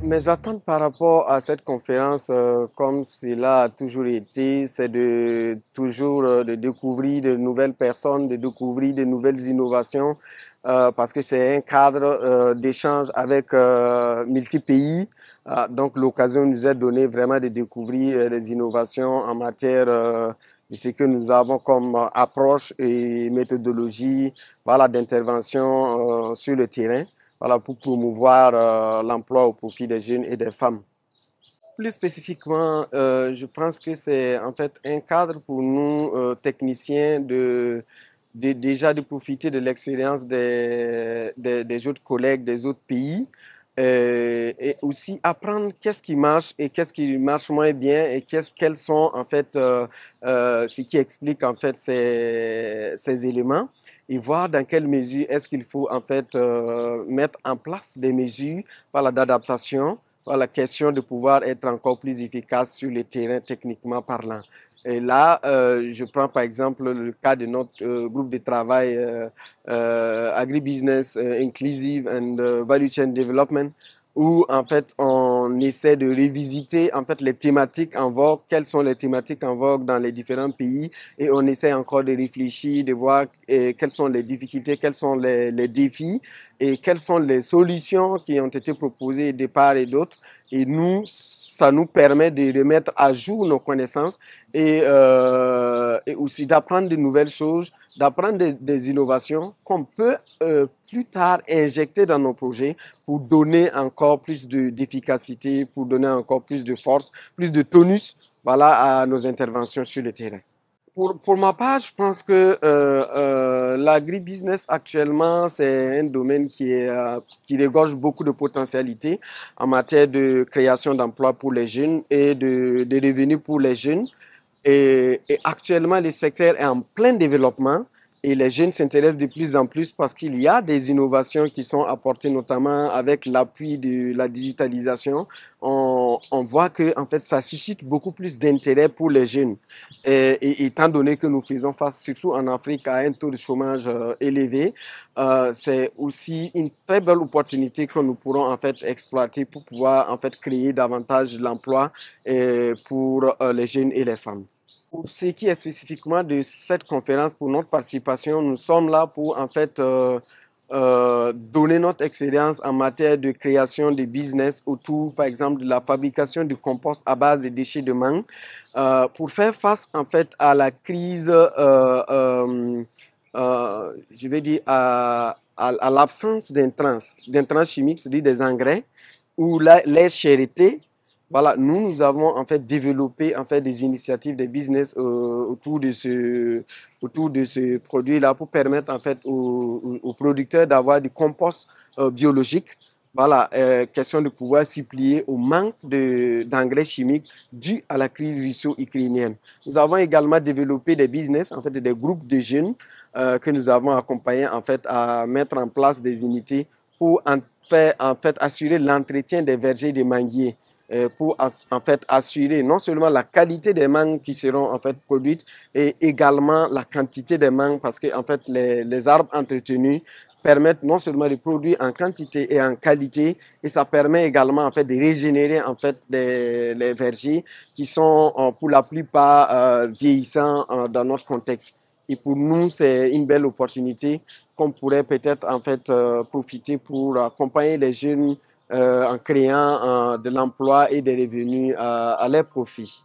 Mes attentes par rapport à cette conférence, euh, comme cela a toujours été, c'est de toujours euh, de découvrir de nouvelles personnes, de découvrir de nouvelles innovations, euh, parce que c'est un cadre d'échange avec multi pays. donc l'occasion nous est donnée vraiment de découvrir les innovations en matière de ce que nous avons comme approche et méthodologie, voilà, d'intervention sur le terrain voilà, pour promouvoir euh, l'emploi au profit des jeunes et des femmes. Plus spécifiquement, euh, je pense que c'est en fait un cadre pour nous, euh, techniciens, de, déjà de profiter de l'expérience des, des, autres collègues des autres pays et aussi apprendre qu'est-ce qui marche et qu'est-ce qui marche moins bien et quels sont en fait, ce qui explique en fait ces, ces éléments et voir dans quelle mesure est-ce qu'il faut en fait euh, mettre en place des mesures par la d'adaptation, par la question de pouvoir être encore plus efficace sur le terrain techniquement parlant. Et là, euh, je prends par exemple le cas de notre euh, groupe de travail Agribusiness Inclusive and Value Chain Development, où en fait on essaie de revisiter en fait les thématiques en vogue, quelles sont les thématiques en vogue dans les différents pays et on essaie encore de réfléchir, de voir quelles sont les difficultés, quels sont les, les, défis et quelles sont les solutions qui ont été proposées de part et d'autre et nous ça nous permet de remettre à jour nos connaissances euh, et, aussi d'apprendre de nouvelles choses, d'apprendre des, innovations qu'on peut euh, plus tard injecter dans nos projets pour donner encore plus d'efficacité, pour donner encore plus de force, plus de tonus voilà, à nos interventions sur le terrain pour, ma part, je pense que euh, euh, l'agribusiness actuellement, c'est un domaine qui, est, euh, qui dégorge beaucoup de potentialités en matière de création d'emplois pour les jeunes et de, revenus pour les jeunes. Et, et, actuellement, le secteur est en plein développement. Et les jeunes s'intéressent de plus en plus parce qu'il y a des innovations qui sont apportées, notamment avec l'appui de la digitalisation. On, voit que en fait, ça suscite beaucoup plus d'intérêt pour les jeunes. Et, étant donné que nous faisons face, surtout en Afrique, à un taux de chômage euh, élevé, euh, c'est aussi une très belle opportunité que nous pourrons en fait exploiter pour pouvoir en fait créer davantage l'emploi pour euh, les jeunes et les femmes. Pour ce qui est spécifiquement de cette conférence, pour notre participation, nous sommes là pour en fait euh, euh, donner notre expérience en matière de création de business autour, par exemple, de la fabrication de compost à base de déchets de mangue, euh, pour faire face en fait à la crise, je vais dire à, l'absence d'intrants, chimiques, c'est-à-dire des engrais ou la la, chérité voilà, nous, nous avons en fait développé en fait des initiatives, des business euh, autour de ce, autour de ce produit-là pour permettre en fait aux, producteurs d'avoir du compost biologiques. Euh, biologique. Voilà, euh, question de pouvoir s'y au manque d'engrais chimiques dû à la crise russo-ukrainienne. Nous avons également développé des business, en fait des groupes de jeunes que nous avons accompagnés en fait à mettre en place des unités pour en, faire, en fait assurer l'entretien des vergers des manguiers. Euh, pour en fait assurer non seulement la qualité des mangues qui seront en fait produites et également la quantité des mangues parce que en fait les, les arbres entretenus permettent non seulement de produire en quantité et en qualité, et ça permet également en fait de régénérer en fait les vergers qui sont euh, pour la plupart euh, vieillissants dans notre contexte. Et pour nous, c'est une belle opportunité qu'on pourrait peut-être en fait profiter pour accompagner les jeunes euh, en créant de l'emploi et des revenus euh, à leur profit.